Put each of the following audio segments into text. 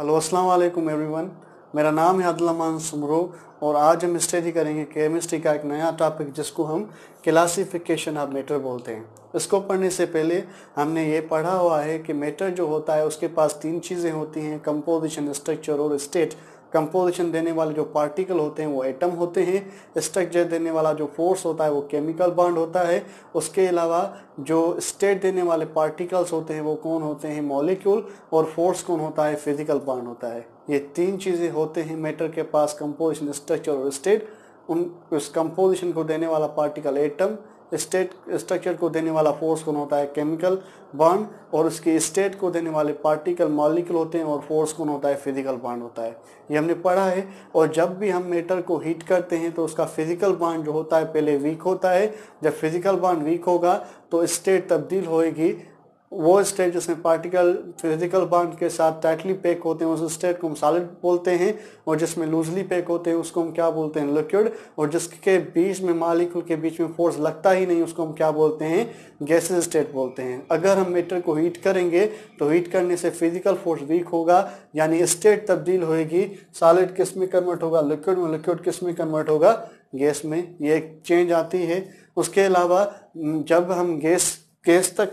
hello अस्सलाम वालेकुम everyone मेरा नाम है अदलमान सुमरो और आज हम स्टडी करेंगे केमिस्ट्री का एक नया टॉपिक जिसको हम क्लासिफिकेशन ऑफ मेटर बोलते हैं इसको पढ़ने से पहले हमने ये पढ़ा हुआ है कि मेटर जो होता है उसके पास तीन चीज़ें होती हैं कंपोजिशन स्ट्रक्चर और स्टेट कंपोजिशन देने वाले जो पार्टिकल होते हैं वो एटम होते हैं स्ट्रक्चर देने वाला जो फोर्स होता है वो केमिकल बॉन्ड होता है उसके अलावा जो स्टेट देने वाले पार्टिकल्स होते हैं वो कौन होते हैं मॉलिक्यूल और फोर्स कौन होता है फिजिकल बॉन्ड होता है ये तीन चीज़ें होते हैं मैटर के पास कंपोजिशन स्ट्रक्चर और स्टेट उन उस कंपोजिशन को देने वाला पार्टिकल एटम स्टेट स्ट्रक्चर को देने वाला फोर्स कौन होता है केमिकल बॉन्ड और उसके स्टेट को देने वाले पार्टिकल मॉलिक्यूल होते हैं और फोर्स कौन होता है फिजिकल बॉन्ड होता है ये हमने पढ़ा है और जब भी हम मेटर को हीट करते हैं तो उसका फिजिकल बॉन्ड जो होता है पहले वीक होता है जब फिजिकल बॉन्ड वीक होगा तो स्टेट तब्दील होएगी वो स्टेट जिसमें पार्टिकल फिजिकल बॉन्ड के साथ टाइटली पैक होते हैं उस स्टेट को हम सॉलिड बोलते हैं और जिसमें लूजली पैक होते हैं उसको हम क्या बोलते हैं लिक्विड और जिसके बीच में मालिकल के बीच में फोर्स लगता ही नहीं उसको हम क्या बोलते हैं गैसेज स्टेट बोलते हैं अगर हम मेटर को हीट करेंगे तो हीट करने से फिजिकल फोर्स वीक होगा यानी स्टेट तब्दील होएगी सॉलिड किस में कन्वर्ट होगा लिक्विड में लिक्विड किस में कन्वर्ट होगा गैस में ये एक चेंज आती है उसके अलावा जब हम गैस केस तक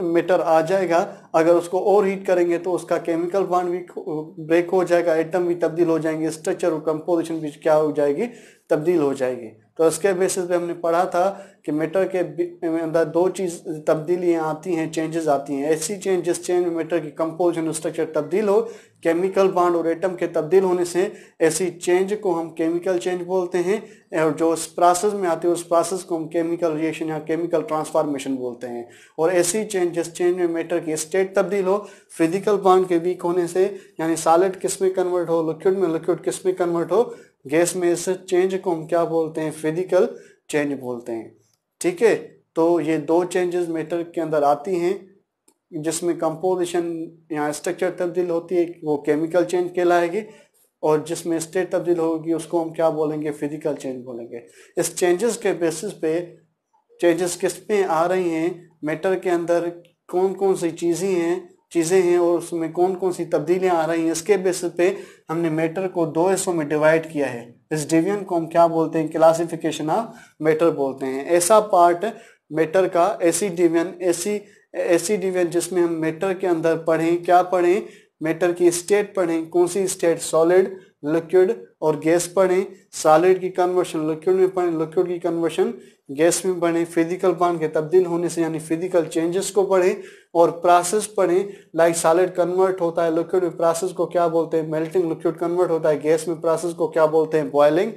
मीटर आ जाएगा अगर उसको और हीट करेंगे तो उसका केमिकल बॉन्ड भी ब्रेक हो जाएगा एटम भी तब्दील हो जाएंगे स्ट्रक्चर और कंपोजिशन भी क्या हो जाएगी तब्दील हो जाएगी तो उसके बेसिस पे हमने पढ़ा था कि मेटर के अंदर दो चीज़ तब्दीलियाँ आती हैं चेंजेस आती हैं ऐसी चेंज जिस चेंज में की कंपोजिशन स्ट्रक्चर तब्दील हो केमिकल बाड और एटम के तब्दील होने से ऐसी चेंज को हम केमिकल चेंज बोलते हैं और जो उस प्रोसेस में आती है उस प्रोसेस को हम केमिकल रिएक्शन या केमिकल ट्रांसफॉर्मेशन बोलते हैं और ऐसी चेंज जिस चेंज में मेटर की स्टेट तब्दील हो फिजिकल बॉन्ड के वीक होने से यानी सॉलिड किस में कन्वर्ट हो लिक्विड में लिक्विड किस में कन्वर्ट हो गैस में इस चेंज को हम क्या बोलते हैं फिजिकल चेंज बोलते हैं ठीक है तो ये दो चेंजेस मेटर के अंदर आती हैं जिसमें कंपोजिशन या स्ट्रक्चर तब्दील होती है वो केमिकल चेंज कहलाएगी और जिसमें स्टेट तब्दील होगी उसको हम क्या बोलेंगे फिजिकल चेंज बोलेंगे इस चेंजेस के बेसिस पे चेंजेस किस पे आ रही हैं मेटर के अंदर कौन कौन सी चीज़ें हैं चीज़ें हैं और उसमें कौन कौन सी तब्दीलियाँ आ रही हैं इसके बेसिस पे हमने मैटर को दो हिस्सों में डिवाइड किया है इस डिवीजन को हम क्या बोलते हैं क्लासिफिकेशन ऑफ मैटर बोलते हैं ऐसा पार्ट मैटर का ऐसी डिवीजन ऐसी ऐसी डिवीजन जिसमें हम मैटर के अंदर पढ़ें क्या पढ़ें मैटर की स्टेट पढ़ें कौन सी स्टेट सॉलिड लिक्विड और गैस पढ़ें सॉलिड की कन्वर्शन लिक्विड में पढ़ें लिक्विड की कन्वर्शन गैस में पढ़ें फिजिकल पान के तब्दील होने से यानी फिजिकल चेंजेस को पढ़ें और प्रोसेस पढ़ें लाइक सॉलिड कन्वर्ट होता है लिक्विड में प्रोसेस को क्या बोलते हैं मेल्टिंग लिक्विड कन्वर्ट होता है गैस में प्रोसेस को क्या बोलते हैं बॉयलिंग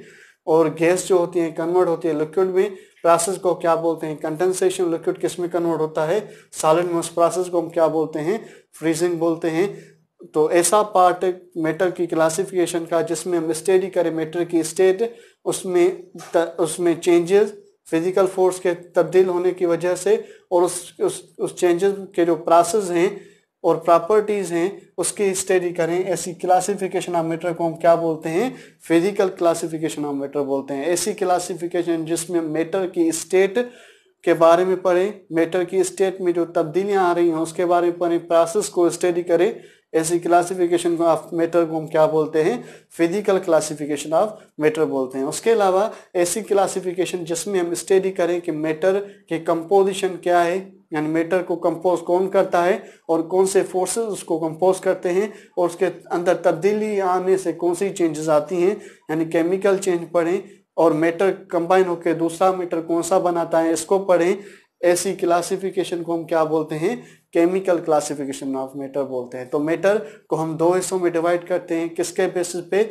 और गैस जो होती है कन्वर्ट होती है लिक्विड में प्रोसेस को क्या बोलते हैं कंडेंसेशन लिक्विड किस में कन्वर्ट होता है सॉलिड में उस प्रोसेस को हम क्या बोलते हैं फ्रीजिंग बोलते हैं तो ऐसा पार्ट मेटर की क्लासिफिकेशन का जिसमें हम स्टडी करें मेटर की स्टेट उसमें उसमें चेंजेस फिजिकल फोर्स के तब्दील होने की वजह से और उस उस उस चेंजेस के जो प्रोसेस हैं और प्रॉपर्टीज़ हैं उसकी स्टडी करें ऐसी क्लासिफिकेशन ऑफ मेटर को हम क्या बोलते हैं फिजिकल क्लासिफिकेशन ऑफ मेटर बोलते हैं ऐसी क्लासिफिकेशन जिसमें मेटर की स्टेट के बारे में पढ़ें मेटर की स्टेट में जो तब्दीलियां आ रही हैं उसके बारे में पढ़ें प्रोसेस को स्टडी करें ऐसी क्लासिफिकेशन को आप मेटर को हम क्या बोलते हैं फिजिकल क्लासिफिकेशन ऑफ मेटर बोलते हैं उसके अलावा ऐसी क्लासिफिकेशन जिसमें हम स्टडी करें कि मेटर के कंपोजिशन क्या है यानी मेटर को कंपोज कौन करता है और कौन से फोर्सेस उसको कंपोज करते हैं और उसके अंदर तब्दीली आने से कौन सी चेंजेस आती हैं यानी केमिकल चेंज पढ़ें और मेटर कंबाइन होकर दूसरा मेटर कौन सा बनाता है इसको पढ़ें ऐसी क्लासिफिकेशन को हम क्या बोलते हैं केमिकल क्लासिफिकेशन ऑफ मैटर बोलते हैं तो मैटर को हम दो हिस्सों में डिवाइड करते हैं किसके बेसिस पे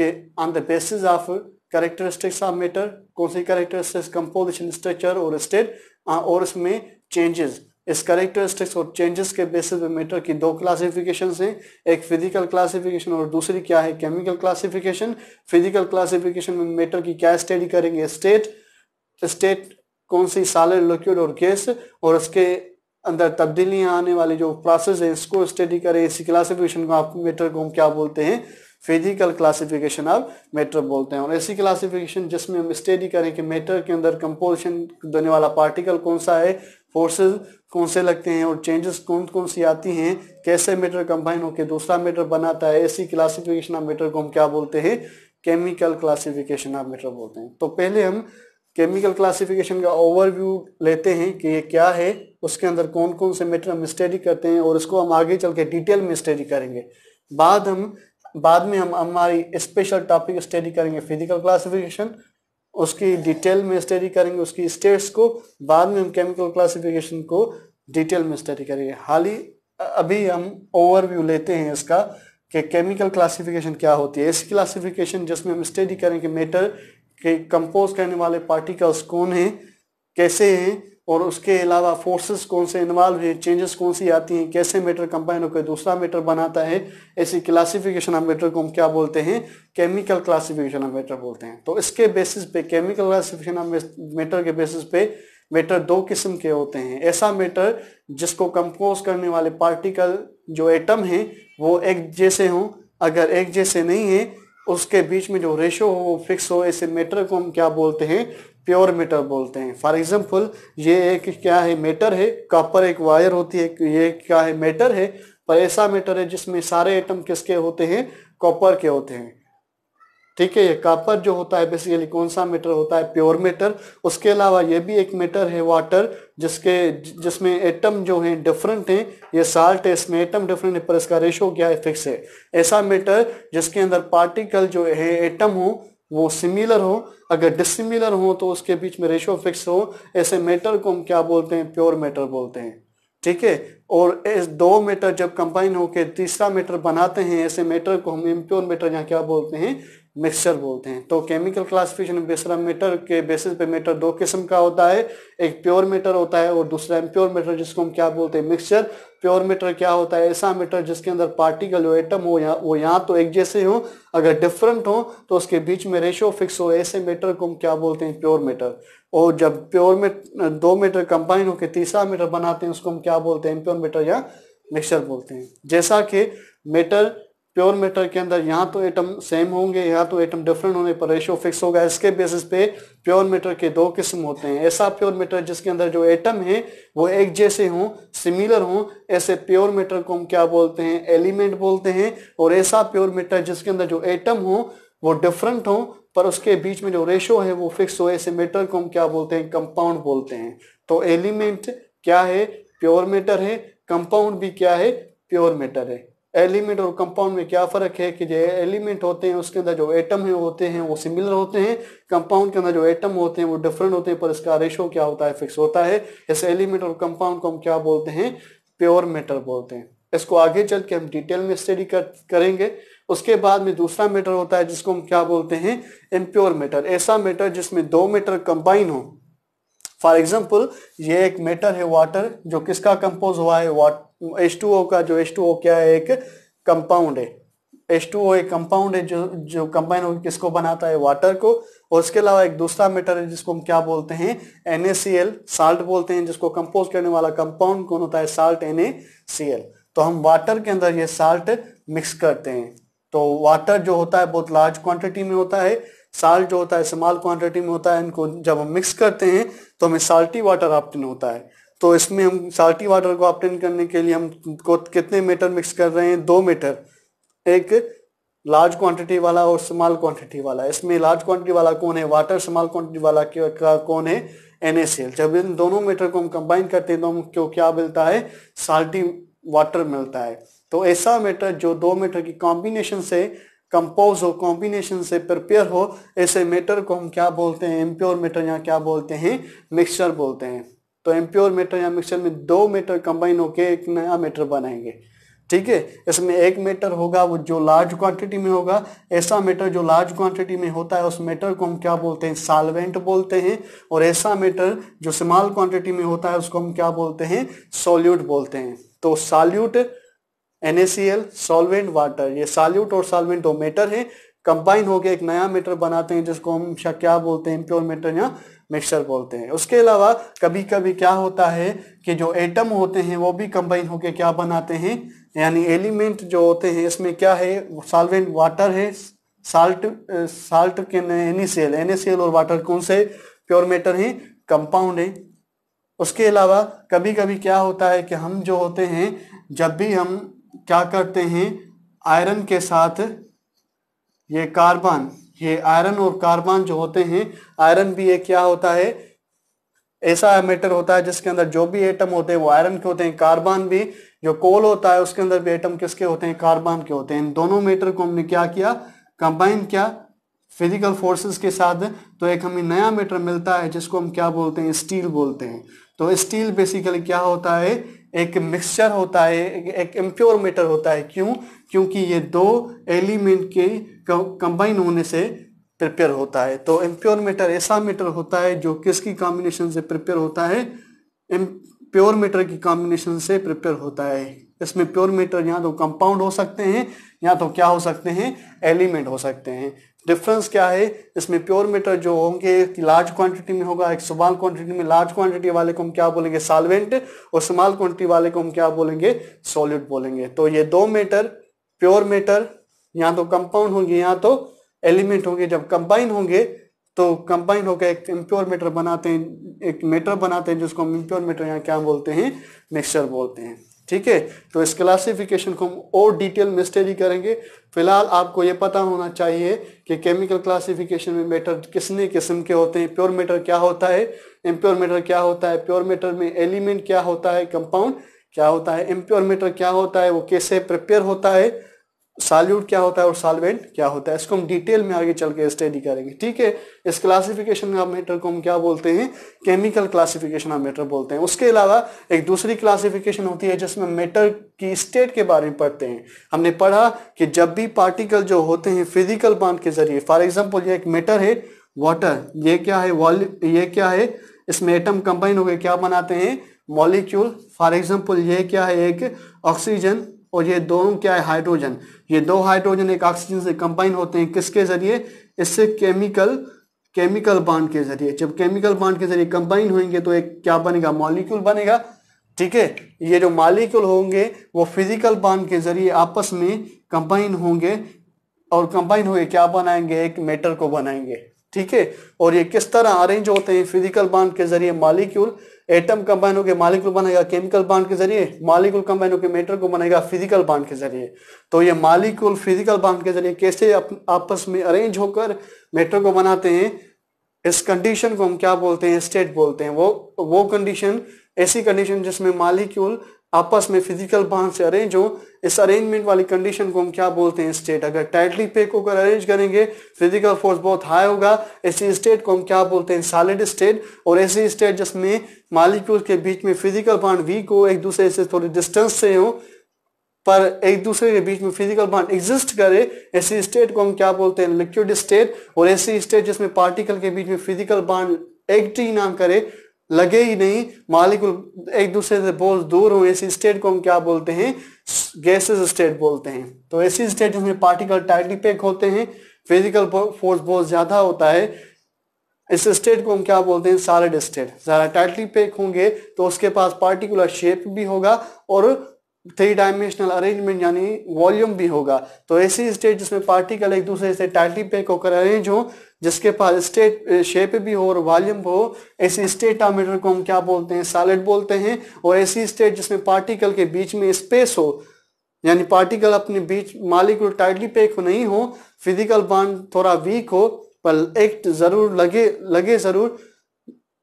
के on the basis of characteristics of matter कौन सी करेक्टरिस्टिक्स कंपोजिशन स्ट्रक्चर और स्टेट और इसमें चेंजेस इस करेक्टरिस्टिक्स और चेंजेस के बेसिस पे मैटर की दो क्लासिफिकेशन हैं एक फिजिकल क्लासिफिकेशन और दूसरी क्या है केमिकल क्लासिफिकेशन फिजिकल क्लासिफिकेशन में मैटर की क्या स्टडी करेंगे स्टेट स्टेट कौन सी सालिड लिक्विड और गैस और उसके અંદર તબદિલીયા આને વાલે જો પ્રોસેસ હે اسકો સ્ટડી કરે સી ક્લાસિફિકેશન ઓફ મેટર કો હમ ક્યાં બોલતે હે ફિઝિકલ ક્લાસિફિકેશન ઓફ મેટર બોલતે હે ઓર એસી ક્લાસિફિકેશન જિસમે હમ સ્ટડી કરે કે મેટર કે અંદર કમ્પોઝિશન દને વાલા પાર્ટિકલ કонસા હે ફોર્સિસ કૌંસે લગતે હે ઓર ચેન્जेस કોંન કો સી આતી હે કૈસે મેટર કમ્બાઈન હોકે દુસરા મેટર બનાતા હે એસી ક્લાસિફિકેશન ઓફ મેટર કો હમ ક્યાં બોલતે હે કેમિકલ ક્લાસિફિકેશન ઓફ મેટર બોલતે હે તો પહેલે હમ केमिकल क्लासिफिकेशन का ओवरव्यू लेते हैं कि ये क्या है उसके अंदर कौन कौन से मेटर हम स्टडी करते हैं और इसको हम आगे चल के डिटेल में स्टडी करेंगे बाद हम बाद में हम हमारी स्पेशल टॉपिक स्टडी करेंगे फिजिकल क्लासिफिकेशन उसकी डिटेल में स्टडी करेंगे उसकी स्टेट्स को बाद में हम केमिकल क्लासिफिकेशन को डिटेल में स्टडी करेंगे हाल ही अभी हम ओवरव्यू लेते हैं इसका कि केमिकल क्लासिफिकेशन क्या होती है ऐसी क्लासिफिकेशन जिसमें हम स्टडी करेंगे मेटर कि कंपोज करने वाले पार्टिकल्स कौन हैं कैसे हैं और उसके अलावा फोर्सेस कौन से इन्वॉल्व हैं चेंजेस कौन सी आती हैं कैसे मेटर कंबाइन होकर दूसरा मेटर बनाता है ऐसी क्लासिफिकेशन ऑफ मेटर को हम क्या बोलते हैं केमिकल क्लासिफिकेशन ऑफ मेटर बोलते हैं तो इसके बेसिस पे केमिकल क्लासिफिकेशन ऑफ मेटर के बेसिस पे मेटर दो किस्म के होते हैं ऐसा मेटर जिसको कंपोज करने वाले पार्टिकल जो एटम हैं वो एक जैसे हों अगर एक जैसे नहीं हैं उसके बीच में जो रेशो हो वो फिक्स हो ऐसे मेटर को हम क्या बोलते हैं प्योर मेटर बोलते हैं फॉर एग्जाम्पल ये एक क्या है मेटर है कॉपर एक वायर होती है ये क्या है मेटर है पर ऐसा मेटर है जिसमें सारे एटम किसके होते हैं कॉपर के होते हैं ठीक है ये कापर जो होता है बेसिकली कौन सा मीटर होता है प्योर मेटर उसके अलावा ये भी एक मीटर है वाटर जिसके जिसमें एटम जो हैं डिफरेंट हैं ये साल्ट है इसमें एटम डिफरेंट है पर इसका रेशो क्या है फिक्स है ऐसा मेटर जिसके अंदर पार्टिकल जो है एटम हो वो सिमिलर हो अगर डिसिमिलर हो तो उसके बीच में रेशो फिक्स हो ऐसे मेटर को हम क्या बोलते हैं प्योर मेटर बोलते हैं ठीक है और इस दो मेटर जब कंबाइन होकर तीसरा मेटर बनाते हैं ऐसे मेटर को हम इम्प्योर मेटर यहाँ क्या बोलते हैं मिक्सचर बोलते हैं तो केमिकल क्लासिफिकेशन बेसरा मीटर के बेसिस पे मीटर दो किस्म का होता है एक प्योर मीटर होता है और दूसरा इम्प्योर मीटर जिसको हम क्या बोलते हैं मिक्सचर प्योर मीटर क्या होता है ऐसा मीटर जिसके अंदर पार्टिकल हो एटम हो या वो यहाँ तो एक जैसे हो अगर डिफरेंट हो तो उसके बीच में रेशो फिक्स हो ऐसे मीटर को हम क्या बोलते हैं प्योर मीटर और जब प्योर मीटर दो मीटर कंबाइन होकर तीसरा मीटर बनाते हैं उसको हम क्या बोलते हैं इम्प्योर मीटर या मिक्सचर बोलते हैं जैसा कि मीटर प्योर मेटर के अंदर यहाँ तो एटम सेम होंगे यहाँ तो एटम डिफरेंट होने पर रेशो फिक्स होगा इसके बेसिस पे प्योर मेटर के दो किस्म होते हैं ऐसा प्योर मेटर जिसके अंदर जो एटम है वो एक जैसे हों सिमिलर हों ऐसे प्योर मेटर को हम क्या बोलते हैं एलिमेंट बोलते हैं और ऐसा प्योर मेटर जिसके अंदर जो एटम हो वो डिफरेंट हो पर उसके बीच में जो रेशो है वो फिक्स हो ऐसे मेटर को हम क्या बोलते हैं कंपाउंड बोलते हैं तो एलिमेंट क्या है प्योर मेटर है कंपाउंड भी क्या है प्योर मेटर है एलिमेंट और कंपाउंड में क्या फर्क है कि जो एलिमेंट होते हैं उसके अंदर जो एटम है होते हैं वो सिमिलर होते हैं कंपाउंड के अंदर जो एटम होते हैं वो डिफरेंट होते हैं पर इसका रेशो क्या होता है फिक्स होता है इस एलिमेंट और कंपाउंड को हम क्या बोलते हैं प्योर मेटर बोलते हैं इसको आगे चल के हम डिटेल में स्टडी कर, करेंगे उसके बाद में दूसरा मेटर होता है जिसको हम क्या बोलते हैं इम्प्योर मेटर ऐसा मेटर जिसमें दो मेटर कंबाइन हो फॉर एग्जाम्पल ये एक मेटर है वाटर जो किसका कंपोज हुआ है वाट एच टू ओ का जो एच टू ओ क्या है एक कंपाउंड है एच टू ओ एक कंपाउंड है जो जो कंपाउंड किसको बनाता है वाटर को और उसके अलावा एक दूसरा मेटर है जिसको हम क्या बोलते हैं एन साल्ट बोलते हैं जिसको कंपोज करने वाला कंपाउंड कौन होता है साल्ट एन तो हम वाटर के अंदर ये साल्ट मिक्स करते हैं तो वाटर जो होता है बहुत लार्ज क्वांटिटी में होता है साल्ट जो होता है स्मॉल क्वांटिटी में होता है इनको जब हम मिक्स करते हैं तो हमें साल्टी वाटर ऑप्टन होता है तो इसमें हम साल्टी वाटर को ऑप्टेन करने के लिए को कितने मीटर मिक्स कर रहे हैं दो मीटर एक लार्ज क्वांटिटी वाला और स्मॉल क्वांटिटी वाला इसमें लार्ज क्वांटिटी वाला कौन है वाटर स्मॉल क्वांटिटी वाला का कौन है एन जब इन दोनों मीटर को हम कंबाइन करते हैं तो हमको क्या मिलता है साल्टी वाटर मिलता है तो ऐसा मीटर जो दो मीटर की कॉम्बिनेशन से कंपोज हो कॉम्बिनेशन से प्रिपेयर हो ऐसे मीटर को हम क्या बोलते हैं एम्प्योर मीटर या क्या बोलते हैं मिक्सचर बोलते हैं तो एम्प्योर मेटर या मिक्सचर में दो मेटर कंबाइन होकर एक नया मेटर बनाएंगे ठीक है इसमें एक मेटर होगा वो जो लार्ज क्वांटिटी में होगा ऐसा मेटर जो लार्ज क्वांटिटी में होता है उस मेटर को हम क्या बोलते हैं सालवेंट बोलते हैं और ऐसा मेटर जो स्मॉल क्वांटिटी में होता है उसको हम क्या बोलते हैं सोल्यूट बोलते हैं तो सॉल्यूट एनएसीएल सॉल्वेंट वाटर ये सॉल्यूट और सॉल्वेंट दो मेटर है कंबाइन होकर एक नया मीटर बनाते हैं जिसको हम क्या बोलते हैं प्योर मीटर या मिक्सचर बोलते हैं उसके अलावा कभी कभी क्या होता है कि जो एटम होते हैं वो भी कंबाइन होकर क्या बनाते हैं यानी एलिमेंट जो होते हैं इसमें क्या है सॉल्वेंट वाटर है साल्ट साल्ट के एन एनएसएल और वाटर कौन से प्योर मेटर हैं कंपाउंड है उसके अलावा कभी कभी क्या होता है कि हम जो होते हैं जब भी हम क्या करते हैं आयरन के साथ ये कार्बन ये आयरन और कार्बन जो होते हैं आयरन भी ये क्या होता है ऐसा मेटर होता है जिसके अंदर जो भी एटम होते हैं वो आयरन के होते हैं कार्बन भी जो कोल होता है उसके अंदर भी एटम किसके होते हैं कार्बन के होते हैं इन दोनों मेटर को हमने क्या किया कंबाइन किया फिजिकल फोर्सेस के साथ तो एक हमें नया मेटर मिलता है जिसको हम क्या बोलते हैं स्टील बोलते हैं तो स्टील बेसिकली क्या होता है एक मिक्सचर होता है एक इम्प्योर मेटर होता है क्यों क्योंकि ये दो एलिमेंट के कंबाइन होने से प्रिपेयर होता है तो एम्प्योर मेटर ऐसा मीटर होता है जो किसकी कॉम्बिनेशन से प्रिपेयर होता है प्योर मीटर की कॉम्बिनेशन से प्रिपेयर होता है इसमें प्योर मीटर या तो कंपाउंड हो सकते हैं या तो क्या हो सकते हैं एलिमेंट हो सकते हैं डिफरेंस क्या है इसमें प्योर मीटर जो होंगे लार्ज क्वांटिटी में होगा एक स्मॉल क्वांटिटी में लार्ज क्वांटिटी वाले को हम क्या बोलेंगे सॉल्वेंट और स्मॉल क्वांटिटी वाले को हम क्या बोलेंगे सॉल्यूट बोलेंगे तो ये दो मीटर प्योर मेटर यहाँ तो कंपाउंड होंगे यहाँ तो एलिमेंट होंगे जब कंबाइन होंगे तो कंबाइन होकर एक इम्प्योर मेटर बनाते हैं एक मेटर बनाते हैं जिसको हम इम्प्योर मेटर यहाँ क्या बोलते हैं मिक्सचर बोलते हैं ठीक है तो इस क्लासिफिकेशन को हम और डिटेल में स्टडी करेंगे फिलहाल आपको ये पता होना चाहिए कि केमिकल क्लासिफिकेशन में मेटर किसने किस्म के होते हैं प्योर मेटर क्या होता है इम्प्योर मेटर क्या होता है प्योर मेटर में एलिमेंट क्या होता है कंपाउंड क्या होता है इम्प्योर मेटर क्या होता है वो कैसे प्रिपेयर होता है साल्यूट क्या होता है और सालवेंट क्या होता है इसको हम डिटेल में आगे चल के स्टडी करेंगे ठीक है इस क्लासिफिकेशन का मेटर को हम क्या बोलते हैं केमिकल क्लासिफिकेशन ऑफ मेटर बोलते हैं उसके अलावा एक दूसरी क्लासिफिकेशन होती है जिसमें मेटर की स्टेट के बारे में पढ़ते हैं हमने पढ़ा कि जब भी पार्टिकल जो होते हैं फिजिकल बांध के जरिए फॉर एग्जाम्पल ये एक मेटर है वाटर ये क्या है वॉल ये क्या है इसमें एटम कंबाइन हो गए क्या बनाते हैं मॉलिक्यूल फॉर एग्जाम्पल ये क्या है एक ऑक्सीजन और ये दोनों क्या है हाइड्रोजन ये दो हाइड्रोजन एक ऑक्सीजन से कंबाइन होते हैं किसके जरिए इससे केमिकल केमिकल बांड के जरिए जब केमिकल बांड के जरिए कंबाइन होंगे तो एक क्या बनेगा मॉलिक्यूल बनेगा ठीक है ये जो मॉलिक्यूल होंगे वो फिजिकल बांड के जरिए आपस में कंबाइन होंगे और कंबाइन होकर क्या बनाएंगे एक मेटर को बनाएंगे ठीक है और ये किस तरह अरेंज होते हैं फिजिकल बांड के जरिए मॉलिक्यूल एटम कंबाइन होकर मालिकुल बनेगा केमिकल बांड के जरिए मालिकुल कंबाइन होकर मेटर को बनेगा फिजिकल बांड के जरिए तो ये मालिकुल फिजिकल बांड के जरिए कैसे आपस में अरेंज होकर मेटर को बनाते हैं इस कंडीशन को हम क्या बोलते हैं स्टेट बोलते हैं वो वो कंडीशन ऐसी कंडीशन जिसमें मालिक्यूल आपस में फिजिकल बांध से अरेंज हो इस अरेंजमेंट वाली कंडीशन को हम क्या बोलते हैं स्टेट अगर टाइटली पेक होकर अरेंज करेंगे फिजिकल फोर्स बहुत हाई होगा ऐसी स्टेट को हम क्या बोलते हैं सॉलिड स्टेट और ऐसी स्टेट जिसमें मालिक्यूल के बीच में फिजिकल बांड वीक हो एक दूसरे से थोड़ी डिस्टेंस से हो पर एक दूसरे के बीच में फिजिकल बॉन्ड एग्जिस्ट करे ऐसी स्टेट को हम क्या बोलते हैं लिक्विड स्टेट और ऐसी स्टेट जिसमें पार्टिकल के बीच में फिजिकल बॉन्ड एक्ट ही ना करे लगे ही नहीं मालिकुल एक दूसरे से बहुत दूर हो ऐसी स्टेट को हम क्या बोलते हैं गैसेस स्टेट बोलते हैं तो ऐसी स्टेट जिसमें पार्टिकल टाइटली पैक होते हैं फिजिकल फोर्स बहुत ज्यादा होता है इस स्टेट को हम क्या बोलते हैं सॉलिड स्टेट ज्यादा टाइटली पैक होंगे तो उसके पास पार्टिकुलर शेप भी होगा और थ्री डायमेंशनल अरेंजमेंट यानी वॉल्यूम भी होगा तो ऐसी स्टेट जिसमें पार्टिकल एक दूसरे से टाइटली पैक होकर अरेंज हो जिसके पास स्टेट शेप भी हो और वॉल्यूम हो ऐसी स्टेटामीटर को हम क्या बोलते हैं सॉलिड बोलते हैं और ऐसी स्टेट जिसमें पार्टिकल के बीच में स्पेस हो यानी पार्टिकल अपने बीच मालिक टाइटली पैक नहीं हो फिजिकल बांध थोड़ा वीक हो पर एक्ट जरूर लगे लगे जरूर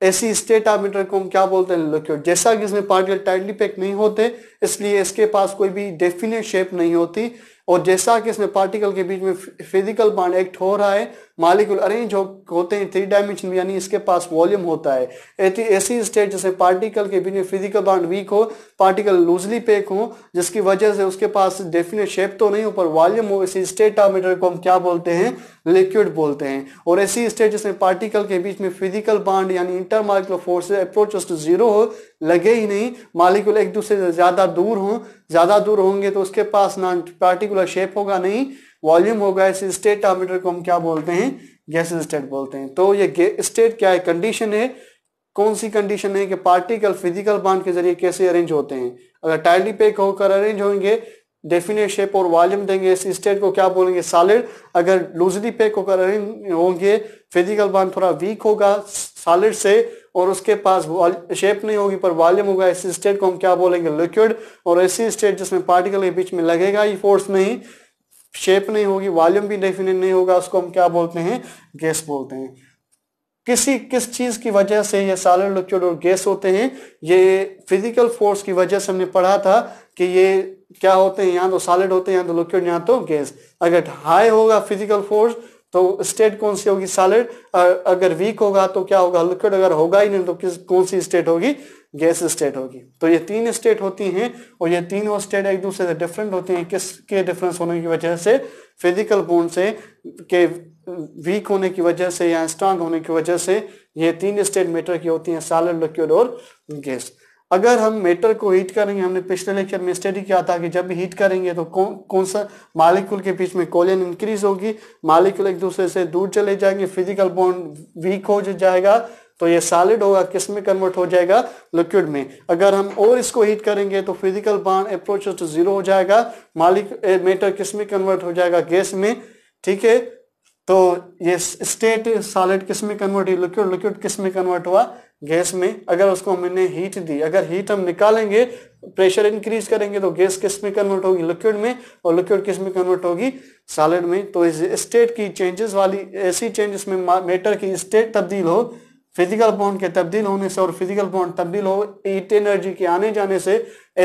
ऐसी स्टेट आर्बिटर को हम क्या बोलते हैं लिक्विड जैसा कि इसमें पार्टिकल टाइटली पैक नहीं होते इसलिए इसके पास कोई भी डेफिनेट शेप नहीं होती और जैसा कि इसमें पार्टिकल के बीच में फिजिकल बॉन्ड एक्ट हो रहा है मालिकुल अरेंज हो, होते हैं थ्री डायमेंशन में यानी इसके पास वॉल्यूम होता है ऐसी स्टेट जैसे पार्टिकल के बिना फिजिकल बाउंड वीक हो पार्टिकल लूजली पैक हो जिसकी वजह से उसके पास डेफिनेट शेप तो नहीं हो पर वॉल्यूम हो इसी स्टेटामीटर को हम क्या बोलते हैं लिक्विड बोलते हैं और ऐसी स्टेट जिसमें पार्टिकल के बीच में फिजिकल बाउंड यानी intermolecular forces approach to zero हो लगे ही नहीं मालिकुल एक दूसरे से ज्यादा दूर हो ज्यादा दूर होंगे तो उसके पास ना पार्टिकुलर शेप होगा नहीं वॉल्यूम होगा इस स्टेट टर्मीटर को हम क्या बोलते हैं गैस स्टेट बोलते हैं तो ये स्टेट क्या है कंडीशन है कौन सी कंडीशन है कि पार्टिकल फिजिकल बांध के जरिए कैसे अरेंज होते हैं अगर टाइडली पैक होकर अरेंज होंगे डेफिनेट शेप और वॉल्यूम देंगे इस स्टेट को क्या बोलेंगे सॉलिड अगर लूजली पैक होकर अरेंज होंगे फिजिकल बांध थोड़ा वीक होगा सॉलिड से और उसके पास शेप नहीं होगी पर वॉल्यूम होगा ऐसी स्टेट को हम क्या बोलेंगे लिक्विड और ऐसी स्टेट जिसमें पार्टिकल के बीच में लगेगा ही फोर्स नहीं शेप नहीं होगी वॉल्यूम भी डेफिनेट नहीं होगा उसको हम क्या बोलते हैं गैस बोलते हैं किसी किस चीज की वजह से ये सॉलिड लिक्विड और गैस होते हैं ये फिजिकल फोर्स की वजह से हमने पढ़ा था कि ये क्या होते हैं या तो सॉलिड होते हैं या तो लिक्विड यहाँ तो गैस अगर हाई होगा फिजिकल फोर्स तो स्टेट कौन सी होगी सॉलिड अगर वीक होगा तो क्या होगा लिक्विड अगर होगा ही नहीं तो किस कौन सी स्टेट होगी गैस स्टेट होगी तो ये तीन स्टेट होती हैं और ये तीनों स्टेट एक दूसरे से डिफरेंट होती हैं किसके डिफरेंस होने की वजह से फिजिकल बोन से के वीक होने की वजह से या स्ट्रांग होने की वजह से ये तीन स्टेट मेटर की होती हैं सॉलिड लिक्विड और गैस अगर हम मेटर को हीट करेंगे हमने पिछले लेक्चर में स्टडी किया था कि जब भी हीट करेंगे तो कौन कौन सा मालिक्यूल के बीच में कोलियन इंक्रीज होगी मालिक्यूल एक दूसरे से दूर चले जाएंगे फिजिकल बॉन्ड वीक हो जाएगा तो ये सॉलिड होगा किस में कन्वर्ट हो जाएगा लिक्विड में अगर हम और इसको हीट करेंगे तो physical bond approach to zero हो जाएगा मालिक मेटर किस में कन्वर्ट हो जाएगा गैस में ठीक है तो ये स्टेट सॉलिड किस में कन्वर्ट हुई लिक्विड लिक्विड किस में कन्वर्ट हुआ गैस में अगर उसको हमने हीट दी अगर हीट हम निकालेंगे प्रेशर इंक्रीज करेंगे तो गैस किस में कन्वर्ट होगी लिक्विड में और लिक्विड किस में कन्वर्ट होगी सॉलिड में तो इस स्टेट की चेंजेस वाली ऐसी चेंजेस में मेटर की स्टेट तब्दील हो फिजिकल बॉन्ड के तब्दील होने से और फिजिकल बॉन्ड तब्दील हो हीट एनर्जी के आने जाने से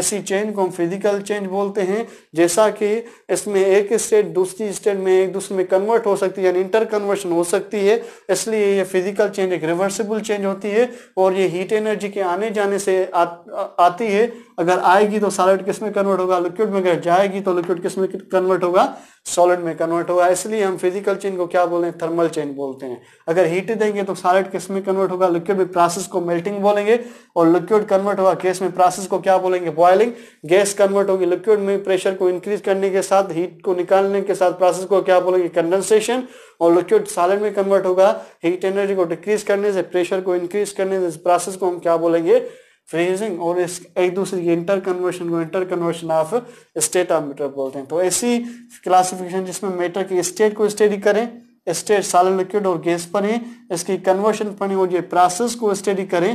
ऐसी चेंज को हम फिजिकल चेंज बोलते हैं जैसा कि इसमें एक स्टेट दूसरी स्टेट में एक दूसरे में कन्वर्ट हो सकती है यानी इंटर कन्वर्शन हो सकती है इसलिए ये फिजिकल चेंज एक रिवर्सिबल चेंज होती है और ये हीट एनर्जी के आने जाने से आ, आ, आती है अगर आएगी तो सॉलिड किस में कन्वर्ट होगा लिक्विड में अगर जाएगी तो लिक्विड किस में कन्वर्ट होगा सॉलिड में कन्वर्ट होगा इसलिए हम फिजिकल चेन को क्या बोलें हैं थर्मल चेन बोलते हैं अगर हीट देंगे तो सॉलिड किस में कन्वर्ट होगा लिक्विड में प्रोसेस को मेल्टिंग बोलेंगे और लिक्विड कन्वर्ट होगा गैस में प्रोसेस को क्या बोलेंगे बॉयलिंग गैस कन्वर्ट होगी लिक्विड में प्रेशर को इंक्रीज करने के साथ हीट को निकालने के साथ प्रोसेस को क्या बोलेंगे कंडेंसेशन और लिक्विड सॉलिड में कन्वर्ट होगा हीट एनर्जी को डिक्रीज करने से प्रेशर को इंक्रीज करने से प्रोसेस को हम क्या बोलेंगे फ्रीजिंग और इस एक दूसरे की इंटर कन्वर्शन को interconversion of state of matter बोलते हैं तो ऐसी क्लासिफिकेशन जिसमें मीटर की स्टेट को स्टडी करें स्टेट सॉलिड लिक्विड और गैस पर है इसकी कन्वर्शन पर और ये प्रोसेस को स्टडी करें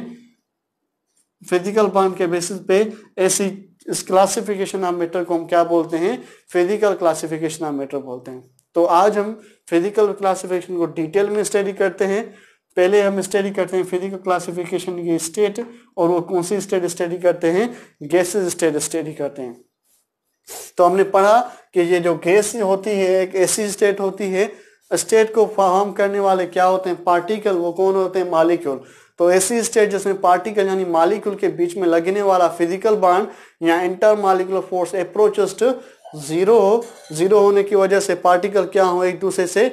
फिजिकल पॉइंट के बेसिस पे ऐसी इस क्लासिफिकेशन ऑफ मीटर को हम क्या बोलते हैं फिजिकल क्लासिफिकेशन ऑफ मीटर बोलते हैं तो आज हम फिजिकल क्लासिफिकेशन को डिटेल में स्टडी करते हैं पहले हम स्टडी करते हैं फिजिकल क्लासिफिकेशन की स्टेट और वो कौन सी स्टेट स्टडी करते हैं गैसेज स्टेट स्टडी करते हैं तो हमने पढ़ा कि ये जो गैस होती है एक ऐसी स्टेट होती है स्टेट को फॉर्म करने वाले क्या होते हैं पार्टिकल वो कौन होते हैं मालिक्यूल तो ऐसी स्टेट जिसमें पार्टिकल यानी मालिक्यूल के बीच में लगने वाला फिजिकल बांड या intermolecular force approaches zero zero होने की वजह से पार्टिकल क्या हो एक दूसरे से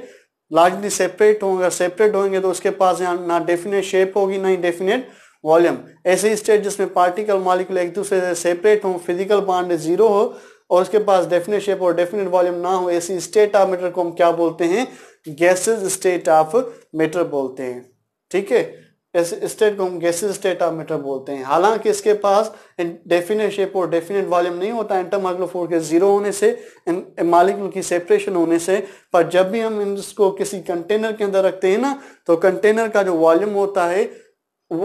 लार्जली सेपरेट होंगे सेपरेट होंगे तो उसके पास यहाँ ना डेफिनेट शेप होगी ना ही डेफिनेट वॉल्यूम ऐसे स्टेट जिसमें पार्टिकल मालिकुल एक दूसरे से सेपरेट हो फिजिकल बाड जीरो हो और उसके पास डेफिनेट शेप और डेफिनेट वॉल्यूम ना हो ऐसी स्टेट ऑफ मेटर को हम क्या बोलते हैं गैसेज स्टेट ऑफ मेटर बोलते हैं ठीक है इस स्टेट को हम गैसेज स्टेट ऑफ मेटर बोलते हैं हालांकि इसके पास डेफिनेट शेप और डेफिनेट वॉल्यूम नहीं होता एंटामाइक्लोफोर के जीरो होने से मालिकल की सेपरेशन होने से पर जब भी हम इसको किसी कंटेनर के अंदर रखते हैं ना तो कंटेनर का जो वॉल्यूम होता है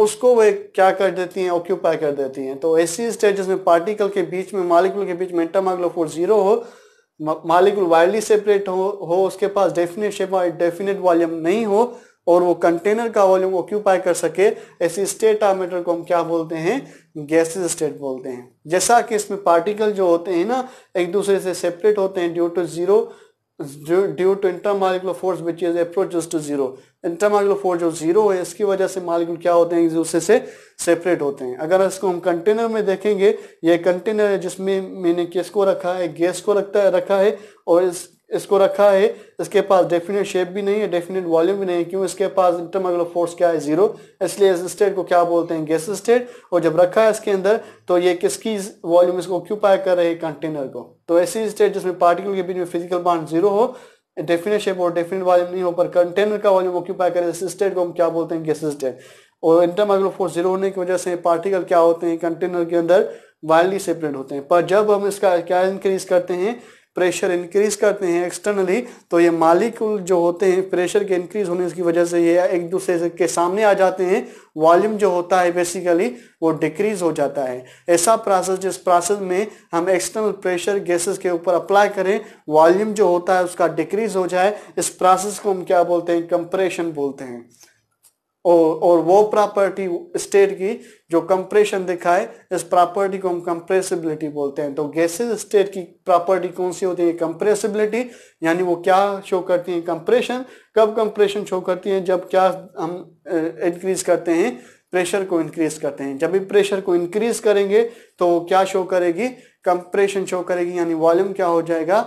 उसको वे क्या कर देती हैं ऑक्यूपाई कर देती हैं तो ऐसी स्टेट जिसमें पार्टिकल के बीच में मालिक्यूल के बीच में एंटामाइक्लोफोर जीरो हो मालिक्यूल वाइडली सेपरेट हो, हो उसके पास डेफिनेट शेप और डेफिनेट वॉल्यूम नहीं हो और वो कंटेनर का वॉल्यूम ऑक्यूपाई कर सके ऐसे स्टेट आमीटर को हम क्या बोलते हैं गैसेज स्टेट बोलते हैं जैसा कि इसमें पार्टिकल जो होते हैं ना एक दूसरे से सेपरेट होते हैं due to zero due to intermolecular force which is approach to zero intermolecular force जो जीरो है इसकी वजह से मालिकुल क्या होते हैं एक दूसरे से सेपरेट होते हैं अगर इसको हम कंटेनर में देखेंगे ये कंटेनर है जिसमें मैंने किसको रखा है गैस को रखता है रखा है और इस इसको रखा है इसके पास डेफिनेट शेप भी नहीं है डेफिनेट वॉल्यूम भी नहीं है क्यों इसके पास इंटरमगुलर फोर्स क्या है जीरो इसलिए इस स्टेट को क्या बोलते हैं गैस स्टेट और जब रखा है इसके अंदर तो ये किसकी वॉल्यूम इसको ऑक्यूपाई कर रहे हैं कंटेनर को तो ऐसी स्टेट जिसमें पार्टिकल के बीच में फिजिकल बॉन्ड जीरो हो डेफिनेट शेप और डेफिनेट वॉल्यूम नहीं हो पर कंटेनर का वॉल्यूम ऑक्यूपाई करे इस स्टेट को हम क्या बोलते हैं गैस स्टेट और इंटरमगुलर फोर्स जीरो होने की वजह से पार्टिकल क्या होते हैं कंटेनर के अंदर वाइल्डली सेपरेट होते हैं पर जब हम इसका क्या इंक्रीज करते हैं प्रेशर इंक्रीज करते हैं एक्सटर्नली तो ये मालिक्यूल जो होते हैं प्रेशर के इंक्रीज होने की वजह से ये एक दूसरे के सामने आ जाते हैं वॉल्यूम जो होता है बेसिकली वो डिक्रीज हो जाता है ऐसा प्रोसेस जिस प्रोसेस में हम एक्सटर्नल प्रेशर गैसेस के ऊपर अप्लाई करें वॉल्यूम जो होता है उसका डिक्रीज हो जाए इस प्रोसेस को हम क्या बोलते हैं कंप्रेशन बोलते हैं और और वो प्रॉपर्टी स्टेट की जो कंप्रेशन दिखाए इस प्रॉपर्टी को हम कंप्रेसिबिलिटी बोलते हैं तो गैसेज स्टेट की प्रॉपर्टी कौन सी होती है कंप्रेसिबिलिटी यानी वो क्या शो करती है कंप्रेशन कब कंप्रेशन शो करती है जब क्या हम इंक्रीज करते हैं प्रेशर को इंक्रीज करते हैं जब भी प्रेशर को इंक्रीज करेंगे तो क्या शो करेगी कंप्रेशन शो करेगी यानी वॉल्यूम क्या हो जाएगा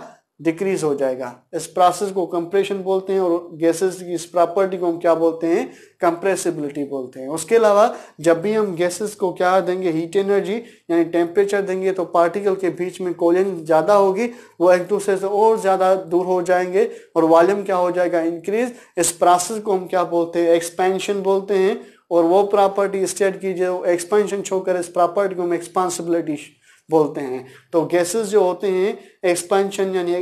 डिक्रीज हो जाएगा इस प्रोसेस को कंप्रेशन बोलते हैं और गैसेस की इस प्रॉपर्टी को हम क्या बोलते हैं कंप्रेसिबिलिटी बोलते हैं उसके अलावा जब भी हम गैसेस को क्या देंगे हीट एनर्जी यानी टेम्परेचर देंगे तो पार्टिकल के बीच में कोलिन ज़्यादा होगी वो एक दूसरे से और ज़्यादा दूर हो जाएंगे और वॉल्यूम क्या हो जाएगा इंक्रीज इस प्रोसेस को हम क्या बोलते हैं एक्सपेंशन बोलते हैं और वो प्रॉपर्टी स्टेट की जो एक्सपेंशन छोकर इस प्रॉपर्टी को हम एक्सपांसिबिलिटी बोलते हैं तो गैसेस जो होते हैं एक्सपेंशन यानी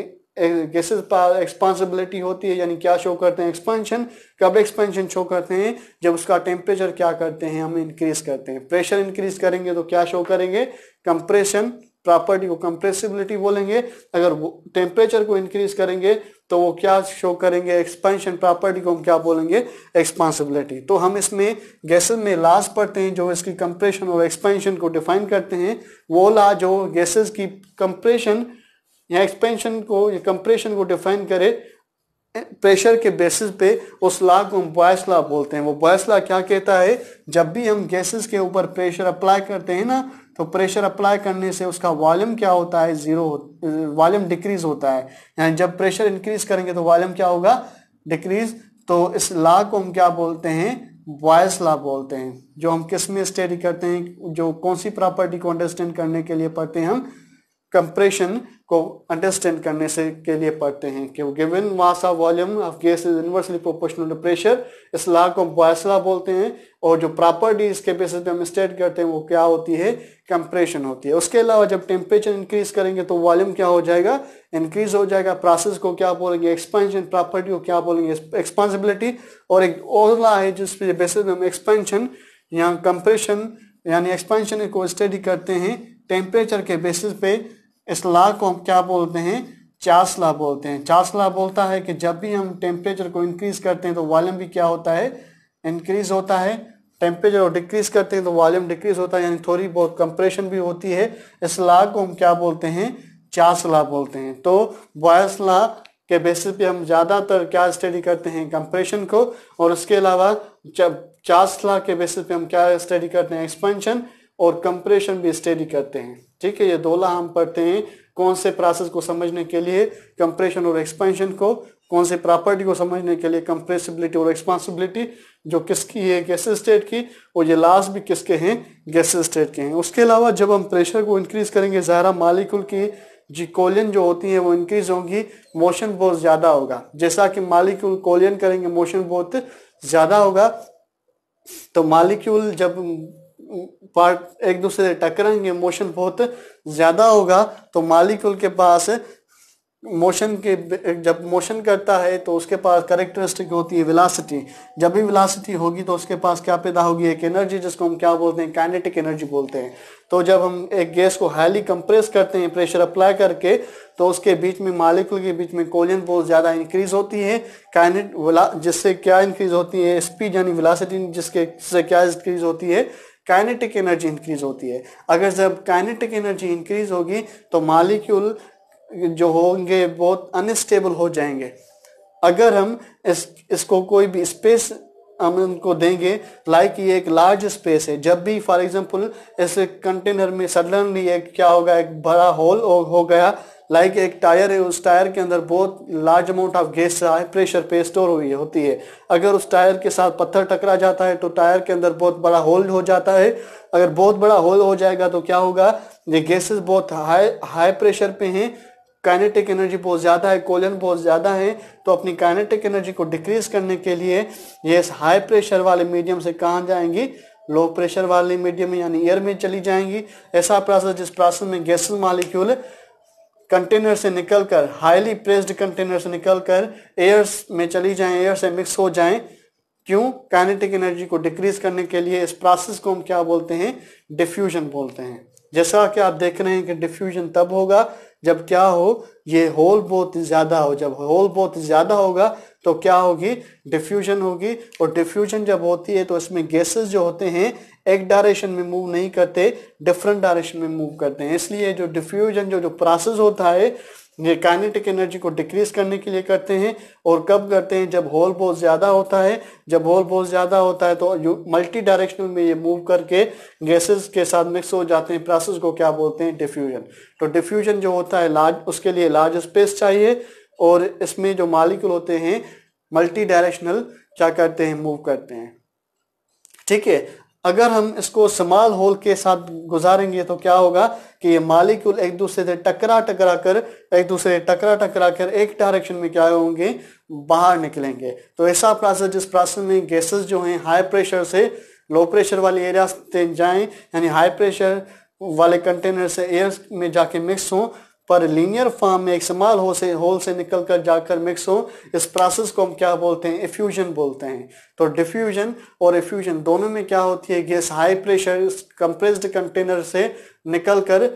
गैसेस पर एक्सपांसिबिलिटी होती है यानी क्या शो करते हैं एक्सपेंशन कब एक्सपेंशन शो करते हैं जब उसका टेम्परेचर क्या करते हैं हम इंक्रीज करते हैं प्रेशर इंक्रीज करेंगे तो क्या शो करेंगे कंप्रेशन प्रॉपर्टी को कंप्रेसिबिलिटी बोलेंगे अगर टेम्परेचर को इंक्रीज करेंगे तो वो क्या शो करेंगे एक्सपेंशन प्रॉपर्टी को हम क्या बोलेंगे एक्सपांसिबिलिटी तो हम इसमें गैसेस में लाज पढ़ते हैं जो इसकी कंप्रेशन और एक्सपेंशन को डिफाइन करते हैं वो ला जो गैसेस की कंप्रेशन या एक्सपेंशन को या कंप्रेशन को डिफाइन करे प्रेशर के बेसिस पे उस लॉ को हम बॉयस लॉ बोलते हैं वो बॉयस लॉ क्या कहता है जब भी हम गैसेस के ऊपर प्रेशर अप्लाई करते हैं ना तो प्रेशर अप्लाई करने से उसका वॉल्यूम क्या होता है जीरो वॉल्यूम डिक्रीज होता है यानी जब प्रेशर इंक्रीज करेंगे तो वॉल्यूम क्या होगा डिक्रीज तो इस ला को हम क्या बोलते हैं वॉयस ला बोलते हैं जो हम किस में स्टडी करते हैं जो कौन सी प्रॉपर्टी को अंडरस्टैंड करने के लिए पढ़ते हैं हम कंप्रेशन को अंडरस्टैंड करने से के लिए पढ़ते हैं कि given mass of volume of gas is inversely proportional to pressure इस लॉ को बॉयस बोलते हैं और जो प्रॉपर्टी इसके बेसिस पे हम स्टेट करते हैं वो क्या होती है कंप्रेशन होती है उसके अलावा जब टेम्परेचर इंक्रीज करेंगे तो वॉल्यूम क्या हो जाएगा इंक्रीज हो जाएगा प्रोसेस को क्या बोलेंगे एक्सपेंशन प्रॉपर्टी को क्या बोलेंगे एक्सपॉन्सिबिलिटी और एक और लॉ है जिस बेसिस पे हम एक्सपेंशन या कंप्रेशन यानी एक्सपेंशन को स्टडी करते हैं टेम्परेचर के बेसिस पे इस ला को हम क्या बोलते हैं चासला बोलते हैं चासला बोलता है कि जब भी हम टेम्परेचर को इंक्रीज करते हैं तो वॉल्यूम भी क्या होता है इंक्रीज होता है टेम्परेचर और डिक्रीज करते हैं तो वॉल्यूम डिक्रीज होता है यानी थोड़ी बहुत कंप्रेशन भी होती है इस ला को हम क्या बोलते हैं चासला बोलते हैं तो बॉयस ला के बेसिस पे हम ज़्यादातर क्या स्टडी करते हैं कंप्रेशन को और उसके अलावा जब चासला के बेसिस पे हम क्या स्टडी करते हैं एक्सपेंशन और कंप्रेशन भी स्टडी करते हैं ठीक है ये दोला हम पढ़ते हैं कौन से प्रोसेस को समझने के लिए कंप्रेशन और एक्सपेंशन को कौन से प्रॉपर्टी को समझने के लिए कंप्रेसिबिलिटी और एक्सपॉन्सिबिलिटी जो किसकी है गैस स्टेट की और ये लास्ट भी किसके हैं गैस स्टेट के हैं उसके अलावा जब हम प्रेशर को इंक्रीज करेंगे ज़ाहरा मालिकुल की जी कोलियन जो होती है वो इंक्रीज होगी मोशन बहुत ज़्यादा होगा जैसा कि मालिक्यूल कोलियन करेंगे मोशन बहुत ज़्यादा होगा तो मालिक्यूल जब पार्ट एक दूसरे टकरेंगे मोशन बहुत ज़्यादा होगा तो मालिकुल के पास मोशन के जब मोशन करता है तो उसके पास करेक्टरिस्टिक होती है विलासिटी जब भी विलासिटी होगी तो उसके पास क्या पैदा होगी एक एनर्जी जिसको हम क्या बोलते हैं कैनेटिक एनर्जी बोलते हैं तो जब हम एक गैस को हाईली कंप्रेस करते हैं प्रेशर अप्लाई करके तो उसके बीच में मालिकुल के बीच में कोलियन बहुत ज़्यादा इंक्रीज होती है काइनेट जिससे क्या इंक्रीज होती है स्पीड यानी विलासिटी जिसके से क्या इंक्रीज होती है काइनेटिक एनर्जी इंक्रीज होती है अगर जब काइनेटिक एनर्जी इंक्रीज होगी तो मालिक्यूल जो होंगे बहुत अनस्टेबल हो जाएंगे अगर हम इस इसको कोई भी स्पेस हम उनको देंगे लाइक ये एक लार्ज स्पेस है जब भी फॉर एग्जांपल इस कंटेनर में सडनली एक क्या होगा एक बड़ा होल हो, हो गया लाइक एक टायर है उस टायर के अंदर बहुत large amount of gas high pressure पे स्टोर हुई होती है अगर उस टायर के साथ पत्थर टकरा जाता है तो टायर के अंदर बहुत बड़ा होल हो जाता है अगर बहुत बड़ा होल हो जाएगा तो क्या होगा ये गैसेस बहुत हाई हाई प्रेशर पे हैं काइनेटिक एनर्जी बहुत ज़्यादा है कोलन बहुत ज़्यादा है तो अपनी काइनेटिक एनर्जी को डिक्रीज करने के लिए ये हाई प्रेशर वाले मीडियम से कहाँ जाएंगी लो प्रेशर वाले मीडियम यानी एयर में चली जाएंगी ऐसा प्रोसेस जिस प्रोसेस में गैसेस मालिक्यूल कंटेनर से निकलकर हाईली प्रेस्ड कंटेनर से निकलकर एयर्स में चली जाएं एयर से मिक्स हो जाएं क्यों काइनेटिक एनर्जी को डिक्रीज करने के लिए इस प्रोसेस को हम क्या बोलते हैं डिफ्यूजन बोलते हैं जैसा कि आप देख रहे हैं कि डिफ्यूजन तब होगा जब क्या हो ये होल बहुत ज़्यादा हो जब होल बहुत ज़्यादा होगा तो क्या होगी डिफ्यूजन होगी और डिफ्यूजन जब होती है तो इसमें गैसेस जो होते हैं एक डायरेक्शन में मूव नहीं करते डिफरेंट डायरेक्शन में मूव करते हैं इसलिए जो डिफ्यूजन जो जो प्रोसेस होता है ये काइनेटिक एनर्जी को डिक्रीज करने के लिए करते हैं और कब करते हैं जब होल बहुत ज़्यादा होता है जब होल बहुत ज़्यादा होता है तो मल्टी डायरेक्शनल में ये मूव करके गैसेस के साथ मिक्स हो जाते हैं प्रोसेस को क्या बोलते हैं डिफ्यूजन तो डिफ्यूजन जो होता है लार्ज उसके लिए लार्ज स्पेस चाहिए और इसमें जो मालिकुल होते हैं मल्टी डायरेक्शनल क्या करते हैं मूव करते हैं ठीक है अगर हम इसको समाल होल के साथ गुजारेंगे तो क्या होगा कि ये मालिक्यूल एक दूसरे से टकरा टकरा कर एक दूसरे से टकरा टकरा कर एक डायरेक्शन में क्या होंगे बाहर निकलेंगे तो ऐसा प्रोसेस जिस प्रोसेस में गैसेस जो हैं हाई प्रेशर से लो प्रेशर वाले एरिया से जाएं यानी हाई प्रेशर वाले कंटेनर से एयर में जाके मिक्स हों पर लीनियर फॉर्म में एक समाल होल से होल से निकल कर जाकर मिक्स हो इस प्रोसेस को हम क्या बोलते हैं इफ्यूजन बोलते हैं तो डिफ्यूजन और इफ्यूजन दोनों में क्या होती है gas high pressure compressed container से निकल कर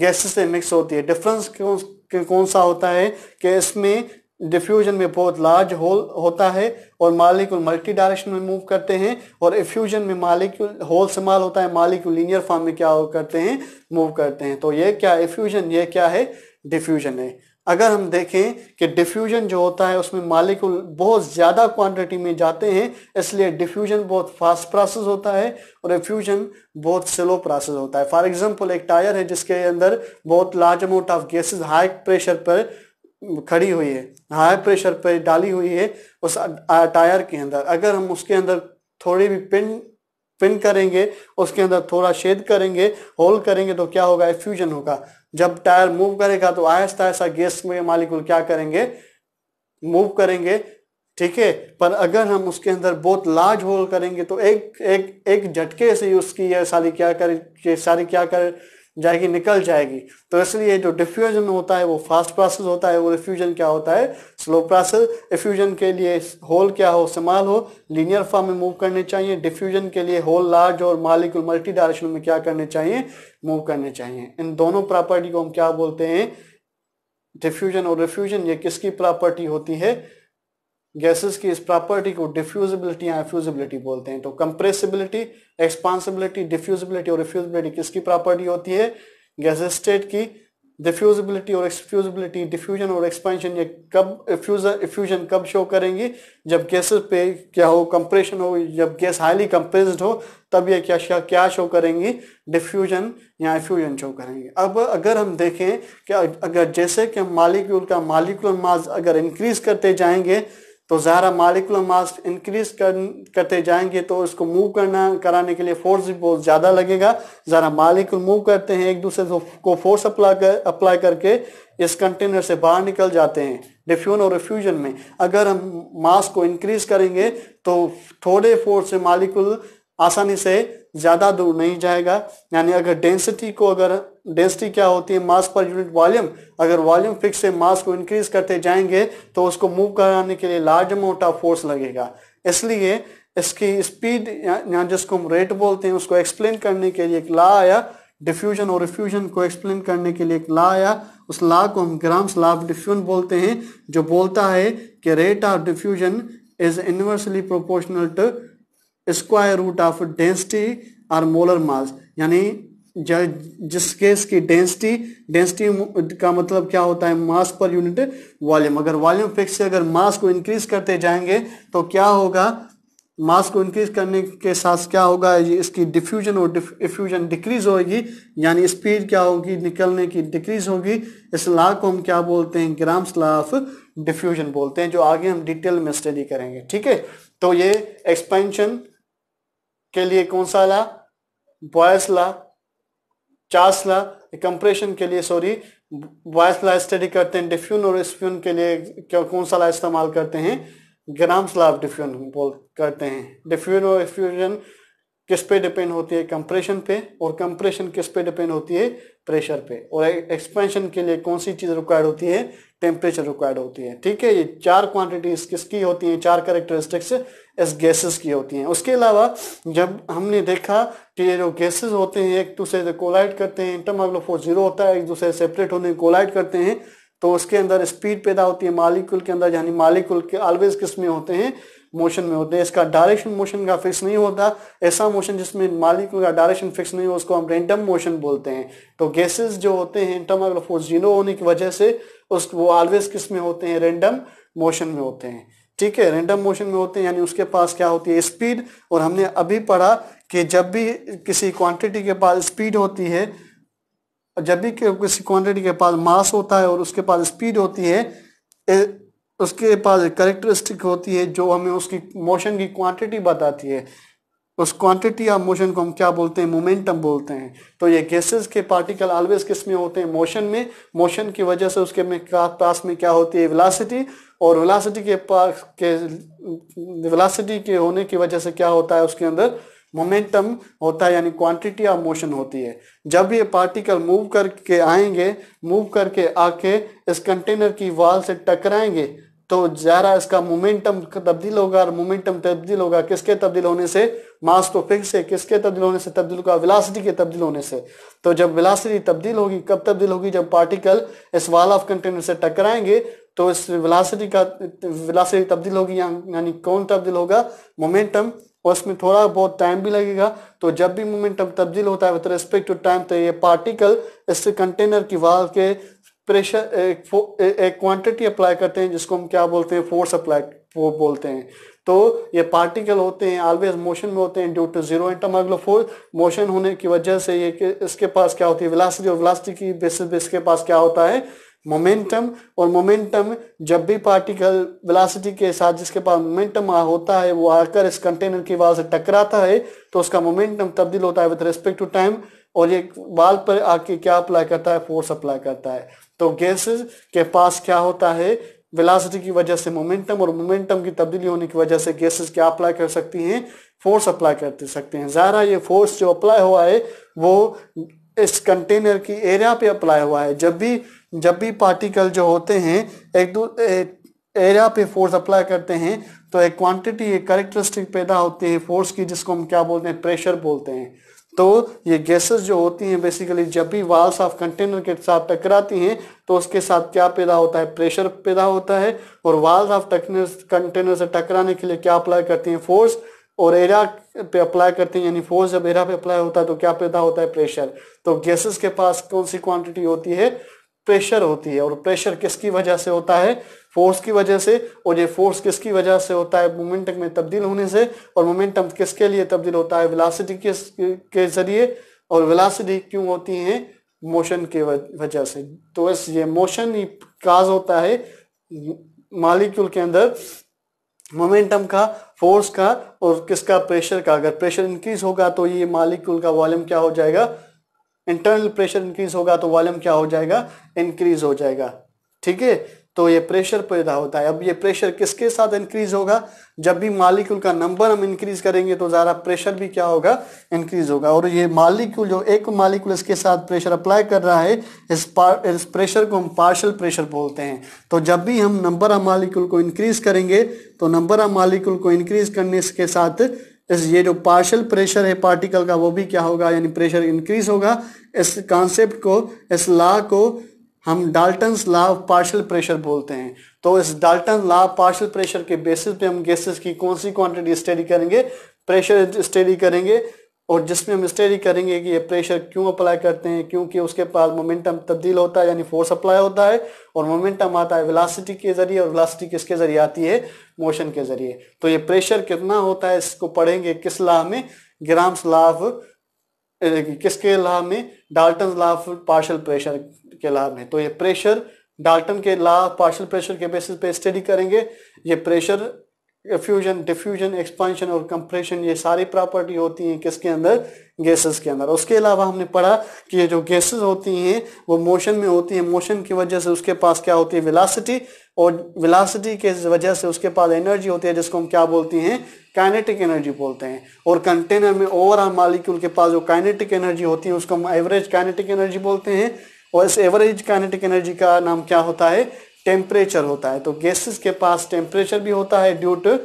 गैसेस से मिक्स होती है डिफरेंस कौन, कौन सा होता है कि इसमें डिफ्यूजन में बहुत लार्ज होल होता है और मालिक्यूल मल्टी डायरेक्शन में मूव करते हैं और इफ्यूजन में मालिक्यूल होल समाल होता है मालिक्यूल लीनियर फॉर्म में क्या करते हैं मूव करते हैं तो ये क्या इफ्यूजन ये क्या है डिफ्यूजन है अगर हम देखें कि डिफ्यूजन जो होता है उसमें मालिक्यूल बहुत ज़्यादा क्वांटिटी में जाते हैं इसलिए डिफ्यूजन बहुत फास्ट प्रोसेस होता है और इफ्यूजन बहुत स्लो प्रोसेस होता है फॉर एग्जांपल एक टायर है जिसके अंदर बहुत large amount of gases high pressure पर खड़ी हुई है हाई प्रेशर पे डाली हुई है उस टायर के अंदर अगर हम उसके अंदर थोड़ी भी पिन पिन करेंगे उसके अंदर थोड़ा शेद करेंगे होल करेंगे तो क्या होगा फ्यूजन होगा जब टायर मूव करेगा तो आहिस्ता आहिस्ता गैस में मालिकुल क्या करेंगे मूव करेंगे ठीक है पर अगर हम उसके अंदर बहुत लार्ज होल करेंगे तो एक एक एक झटके से उसकी यह सारी क्या कर ये सारी क्या कर जाएगी निकल जाएगी तो इसलिए जो डिफ्यूजन होता है वो फास्ट प्रोसेस होता है वो रिफ्यूजन क्या होता है स्लो प्रोसेस डिफ्यूजन के लिए होल क्या हो समाल हो लीनियर फॉर्म में मूव करने चाहिए डिफ्यूजन के लिए होल लार्ज और मालिक्यूल मल्टी डायरेक्शन में क्या करने चाहिए मूव करने चाहिए इन दोनों प्रॉपर्टी को हम क्या बोलते हैं डिफ्यूजन और रिफ्यूजन ये किसकी प्रॉपर्टी होती है गैसेस की इस प्रॉपर्टी को डिफ्यूजिबिलिटी या एफ्यूजिबिलिटी बोलते हैं तो कंप्रेसिबिलिटी एक्सपांसिबिलिटी डिफ्यूजिबिलिटी और रिफ्यूजिबिलिटी किसकी प्रॉपर्टी होती है गैसेस स्टेट की डिफ्यूजिबिलिटी और एक्सफ्यूजिबिलिटी डिफ्यूजन और एक्सपेंशन ये कब इफ्यूजन कब शो करेंगी जब गैसेस पे क्या हो कंप्रेशन हो जब गैस हाईली कंप्रेस्ड हो तब ये क्या क्या शो करेंगी डिफ्यूजन या इफ्यूजन शो करेंगे अब अगर हम देखें कि अगर जैसे कि हम मालिक्यूल का मालिक्यूल मास अगर इंक्रीज करते जाएंगे तो ज़ाहरा मालिकुलर मास इंक्रीज कर, करते जाएंगे तो इसको मूव करना कराने के लिए फोर्स भी बहुत ज़्यादा लगेगा ज़ारा मालिकुल मूव करते हैं एक दूसरे को फोर्स अप्लाई कर अप्लाई करके इस कंटेनर से बाहर निकल जाते हैं डिफ्यून और रिफ्यूजन में अगर हम मास को इंक्रीज करेंगे तो थोड़े फोर्स से मालिकुल आसानी से ज़्यादा दूर नहीं जाएगा यानी अगर डेंसिटी को अगर डेंसिटी क्या होती है मास पर यूनिट वॉल्यूम अगर वॉल्यूम फिक्स से मास को इंक्रीज करते जाएंगे तो उसको मूव कराने के लिए लार्ज अमाउंट ऑफ फोर्स लगेगा इसलिए इसकी स्पीड या जिसको हम रेट बोलते हैं उसको एक्सप्लेन करने के लिए एक ला आया डिफ्यूजन और रिफ्यूजन को एक्सप्लेन करने के लिए एक ला आया उस ला को हम ग्राम्स ला ऑफ डिफ्यूजन बोलते हैं जो बोलता है कि rate of diffusion is inversely proportional to square root of density और मोलर मास यानी जिस केस की डेंसिटी डेंसिटी का मतलब क्या होता है मास पर यूनिट वॉल्यूम अगर वॉल्यूम फिक्स से अगर मास को इंक्रीज करते जाएंगे तो क्या होगा मास को इंक्रीज करने के साथ क्या होगा इसकी डिफ्यूजन और डिफ्यूजन डिक्रीज होगी यानी स्पीड क्या होगी निकलने की डिक्रीज होगी इस लॉ को हम क्या बोलते हैं ग्राम्स लॉ ऑफ डिफ्यूजन बोलते हैं जो आगे हम डिटेल में स्टडी करेंगे ठीक है तो ये एक्सपेंशन के लिए कौन सा ला बॉयस ला चार्स ला कंप्रेशन के लिए सॉरी बॉयस ला स्टडी करते हैं डिफ्यून और स्प्यून के लिए कौन सा ला इस्तेमाल करते हैं ग्राम्स ला ऑफ डिफ्यून बोल करते हैं डिफ्यून और एफ्यूजन किस पे डिपेंड होती है कंप्रेशन पे और कंप्रेशन किस पे डिपेंड होती है प्रेशर पे और एक्सपेंशन के लिए कौन सी चीज़ रिक्वायर्ड होती है टेम्परेचर रिक्वायर्ड होती है ठीक है ये चार क्वांटिटीज किसकी होती हैं चार करेक्टरिस्टिक्स इस गैसेस की होती हैं उसके अलावा जब हमने देखा कि ये जो गैसेस होते हैं एक दूसरे से कोलाइड करते हैं इंटरमाग्लो फोर जीरो होता है एक दूसरे सेपरेट होने कोलाइड करते हैं तो उसके अंदर स्पीड पैदा होती है मालिक्यूल के अंदर यानी मालिक्यूल के ऑलवेज किस में होते हैं मोशन में होते हैं इसका डायरेक्शन मोशन का फिक्स नहीं होता ऐसा मोशन जिसमें मालिक्यूल का डायरेक्शन फिक्स नहीं हो उसको हम रेंडम मोशन बोलते हैं तो गैसेस जो होते हैं इंटरमाग्लो फोर जीरो होने की वजह से उस वो ऑलवेज किस में होते हैं रेंडम मोशन में होते हैं ठीक है रेंडम मोशन में होते हैं यानी उसके पास क्या होती है स्पीड और हमने अभी पढ़ा कि जब भी किसी क्वांटिटी के पास स्पीड होती है जब भी किसी क्वांटिटी के पास मास होता है और उसके पास स्पीड होती है ए, उसके पास करेक्टरिस्टिक होती है जो हमें उसकी मोशन की क्वांटिटी बताती है उस क्वांटिटी ऑफ मोशन को हम क्या बोलते हैं मोमेंटम बोलते हैं तो ये गैसेस के पार्टिकल ऑलवेज किस में होते हैं मोशन में मोशन की वजह से उसके में पास में क्या होती है वेलोसिटी और वेलासिटी के पास के वेलासिटी के होने की वजह से क्या होता है उसके अंदर मोमेंटम होता है यानी क्वांटिटी ऑफ मोशन होती है जब ये पार्टिकल मूव करके आएंगे मूव करके आके इस कंटेनर की वाल से टकराएंगे तो ज़रा इसका मोमेंटम तब्दील होगा और मोमेंटम तब्दील होगा किसके तब्दील होने से मास को फिक्स है किसके तब्दील होने से तब्दील होगा विलासिटी के तब्दील होने से तो जब विलासिटी तब्दील होगी कब तब्दील होगी जब पार्टिकल इस वाल ऑफ कंटेनर से टकराएंगे तो इस वेलासिटी का वेलासिटी तब्दील होगी यानी कौन तब्दील होगा मोमेंटम और इसमें थोड़ा बहुत टाइम भी लगेगा तो जब भी मोमेंटम तब्दील होता है विद रिस्पेक्ट टू टाइम तो ये पार्टिकल इस कंटेनर की वाल के प्रेशर एक क्वांटिटी अप्लाई करते हैं जिसको हम क्या बोलते हैं फोर्स अप्लाई वो बोलते हैं तो ये पार्टिकल होते हैं ऑलवेज मोशन में होते हैं due to zero intermolecular force motion होने की वजह से ये इसके पास क्या होती है विलासिटी और विलासिटी की बेसिस पे इसके पास क्या होता है मोमेंटम और मोमेंटम जब भी पार्टिकल वेलोसिटी के साथ जिसके पास मोमेंटम होता है वो आकर इस कंटेनर की वाल से टकराता है तो उसका मोमेंटम तब्दील होता है विद रिस्पेक्ट टू टाइम और ये वाल पर आके क्या अप्लाई करता है फोर्स अप्लाई करता है तो गैसेस के पास क्या होता है वेलोसिटी की वजह से मोमेंटम और मोमेंटम की तब्दीली होने की वजह से गैसेस क्या अप्लाई कर सकती हैं फोर्स अप्लाई कर सकते हैं ज़ाहरा ये फोर्स जो अप्लाई हुआ है वो इस कंटेनर की एरिया पे अप्लाई हुआ है जब भी जब भी पार्टिकल जो होते हैं एक दो एरिया पे फोर्स अप्लाई करते हैं तो एक क्वांटिटी एक करेक्टरिस्टिक पैदा होती है फोर्स की जिसको हम क्या बोलते हैं प्रेशर बोलते हैं तो ये गैसेस जो होती हैं बेसिकली जब भी वाल्स ऑफ कंटेनर के साथ टकराती हैं तो उसके साथ क्या पैदा होता है प्रेशर पैदा होता है और वाल्स ऑफ कंटेनर से टकराने के लिए क्या अप्लाई करती हैं फोर्स और एरिया पे अप्लाई करते हैं यानी फोर्स जब एरा पे अप्लाई होता है तो क्या पैदा होता है प्रेशर तो गैसेस के पास कौन सी क्वांटिटी होती है प्रेशर होती है और प्रेशर किसकी वजह से होता है फोर्स की वजह से और ये फोर्स किसकी वजह से होता है मोमेंटम में तब्दील होने से और मोमेंटम किसके लिए तब्दील होता है विलासिटी किस के जरिए और विलासिटी क्यों होती है मोशन के वजह से तो इस ये मोशन ही काज होता है मालिक्यूल के अंदर मोमेंटम का फोर्स का और किसका प्रेशर का अगर प्रेशर इंक्रीज होगा तो ये मालिक्यूल का वॉल्यूम क्या हो जाएगा इंटरनल प्रेशर इंक्रीज होगा तो वॉल्यूम क्या हो जाएगा इंक्रीज हो जाएगा ठीक है तो ये प्रेशर पैदा होता है अब ये प्रेशर किसके साथ इंक्रीज होगा जब भी मालिक्यूल का नंबर हम इंक्रीज करेंगे तो ज़्यादा प्रेशर भी क्या होगा इंक्रीज होगा और ये मालिक्यूल जो एक मालिक्यूल इसके साथ प्रेशर अप्लाई कर रहा है इस पार इस प्रेशर को हम पार्शल प्रेशर बोलते हैं तो जब भी हम नंबर ऑफ मालिक्यूल को इंक्रीज करेंगे तो नंबर ऑफ मालिक्यूल को इंक्रीज करने के साथ इस ये जो पार्शल प्रेशर है पार्टिकल का वो भी क्या होगा यानी प्रेशर इंक्रीज होगा इस कॉन्सेप्ट को इस लॉ को हम Dalton law of partial pressure बोलते हैं तो इस Dalton law of partial pressure के बेसिस पे हम गैसेस की कौन सी क्वांटिटी स्टडी करेंगे प्रेशर स्टडी करेंगे और जिसमें हम स्टडी करेंगे कि ये प्रेशर क्यों अप्लाई करते हैं क्योंकि उसके पास मोमेंटम तब्दील होता है यानी फोर्स अप्लाई होता है और मोमेंटम आता है वेलासिटी के जरिए और वेलासिटी किसके जरिए आती है मोशन के जरिए तो ये प्रेशर कितना होता है इसको पढ़ेंगे किस लाह में ग्राम्स लाफ किसके लाह में डाल्टन लाफ पार्शल प्रेशर के लाह में तो ये प्रेशर डाल्टन के लाभ पार्शल प्रेशर के बेसिस पे स्टडी करेंगे ये प्रेशर फ्यूजन डिफ्यूजन एक्सपांशन और कंप्रेशन ये सारी प्रॉपर्टी होती हैं किसके अंदर गैसेस के अंदर उसके अलावा हमने पढ़ा कि ये जो गैसेस होती हैं वो मोशन में होती हैं मोशन की वजह से उसके पास क्या होती है विलासिटी और विलासिटी के वजह से उसके पास एनर्जी होती है जिसको हम क्या बोलते हैं काइनेटिक एनर्जी बोलते हैं और कंटेनर में ओवरऑल मालिक्यूल के पास जो काइनेटिक एनर्जी होती है उसको हम एवरेज काइनेटिक एनर्जी बोलते हैं और इस एवरेज काइनेटिक एनर्जी का नाम क्या होता है टेम्परेचर होता है तो गैसेस के पास टेम्परेचर भी होता है ड्यू टू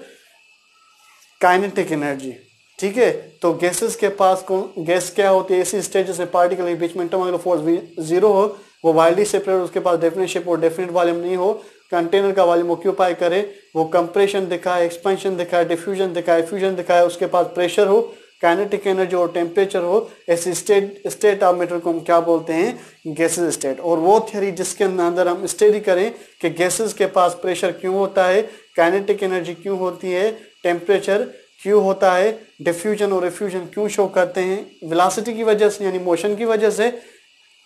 काइनेटिक एनर्जी ठीक है तो गैसेस के पास गैस क्या होती है ऐसी स्टेज से पार्टिकल के बीच में इंटरमोलिकुलर फोर्स जीरो हो वो वाइल्डली सेपरेट उसके पास डेफिनेट शेप और डेफिनेट वॉल्यूम नहीं हो कंटेनर का वॉल्यूम ऑक्यूपाई करे वो कंप्रेशन दिखाए एक्सपेंशन दिखाए डिफ्यूजन दिखाए फ्यूजन दिखाए उसके पास प्रेशर हो काइनेटिक एनर्जी और टेम्परेचर हो ऐसे स्टेट स्टेट ऑफ मेटर को हम क्या बोलते हैं गैसेस स्टेट और वो थ्योरी जिसके अंदर हम स्टडी करें कि गैसेस के पास प्रेशर क्यों होता है काइनेटिक एनर्जी क्यों होती है टेम्परेचर क्यों होता है डिफ्यूजन और रिफ्यूजन क्यों शो करते हैं विलासिटी की वजह से यानी मोशन की वजह से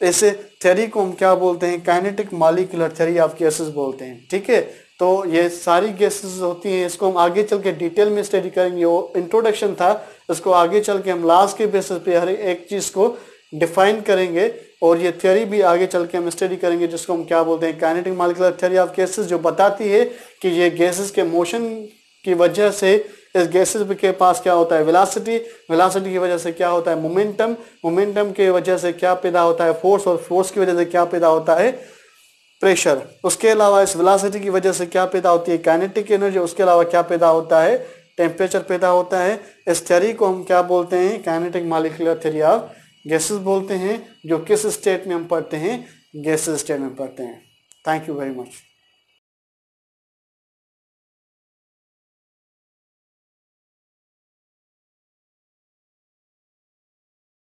ऐसे थ्योरी को हम क्या बोलते हैं kinetic molecular theory of gases बोलते हैं ठीक है तो ये सारी गैसेस होती हैं इसको हम आगे चल के डिटेल में स्टडी करेंगे वो इंट्रोडक्शन था इसको आगे चल के हम लास्ट के बेसिस पे हर एक चीज़ को डिफाइन करेंगे और ये थ्योरी भी आगे चल के हम स्टडी करेंगे जिसको हम क्या बोलते हैं kinetic molecular theory of gases जो बताती है कि ये गैसेस के मोशन की वजह से इस गैसेस के पास क्या होता है विलासिटी विलासिटी की वजह से क्या होता है मोमेंटम मोमेंटम की वजह से क्या पैदा होता है फोर्स और फोर्स की वजह से क्या पैदा होता है प्रेशर उसके अलावा इस विलासिटी की वजह से क्या पैदा होती है काइनेटिक एनर्जी उसके अलावा क्या पैदा होता है टेम्परेचर पैदा होता है इस थ्योरी को हम क्या बोलते हैं kinetic molecular theory of gases बोलते हैं जो किस स्टेट में हम पढ़ते हैं गैसेस स्टेट में पढ़ते हैं थैंक यू वेरी मच